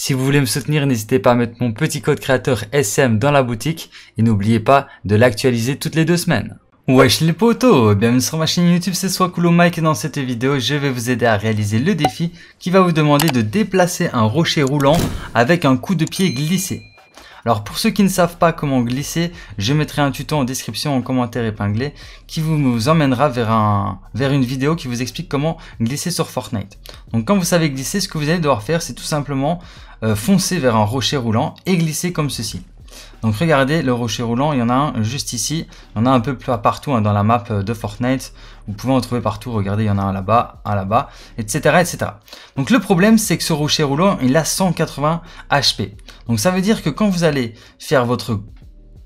Si vous voulez me soutenir, n'hésitez pas à mettre mon petit code créateur SM dans la boutique et n'oubliez pas de l'actualiser toutes les deux semaines. Wesh les potos Bienvenue sur ma chaîne YouTube, c'est soit Mike et dans cette vidéo, je vais vous aider à réaliser le défi qui va vous demander de déplacer un rocher roulant avec un coup de pied glissé. Alors pour ceux qui ne savent pas comment glisser, je mettrai un tuto en description, en commentaire épinglé, qui vous, emmènera vers, vers une vidéo qui vous explique comment glisser sur Fortnite. Donc quand vous savez glisser, ce que vous allez devoir faire, c'est tout simplement euh, foncer vers un rocher roulant et glisser comme ceci. Donc regardez le rocher roulant, il y en a un juste ici, il y en a un peu plus partout hein, dans la map euh, de Fortnite, vous pouvez en trouver partout, regardez il y en a un là-bas, un là-bas, etc., etc. Donc le problème c'est que ce rocher roulant il a 180 HP. Donc ça veut dire que quand vous allez faire votre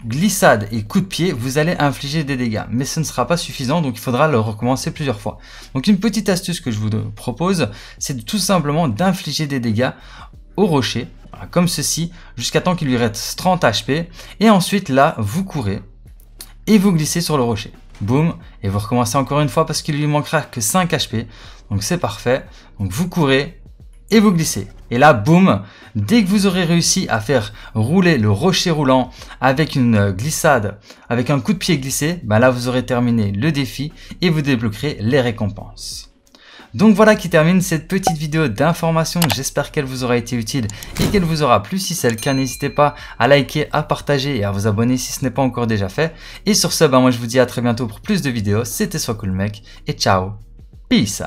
glissade et coup de pied, vous allez infliger des dégâts. Mais ce ne sera pas suffisant, donc il faudra le recommencer plusieurs fois. Donc une petite astuce que je vous propose, c'est tout simplement d'infliger des dégâts au rocher, comme ceci, jusqu'à temps qu'il lui reste 30 HP. Et ensuite là, vous courez et vous glissez sur le rocher. Boum, et vous recommencez encore une fois parce qu'il lui manquera que 5 HP. Donc c'est parfait. Donc vous courez, et vous glissez. Et là, boum, dès que vous aurez réussi à faire rouler le rocher roulant avec une glissade, avec un coup de pied glissé, ben là vous aurez terminé le défi et vous débloquerez les récompenses. Donc voilà qui termine cette petite vidéo d'information. J'espère qu'elle vous aura été utile et qu'elle vous aura plu. Si c'est le cas, n'hésitez pas à liker, à partager et à vous abonner si ce n'est pas encore déjà fait. Et sur ce, ben moi je vous dis à très bientôt pour plus de vidéos. C'était Soit Cool et ciao. Peace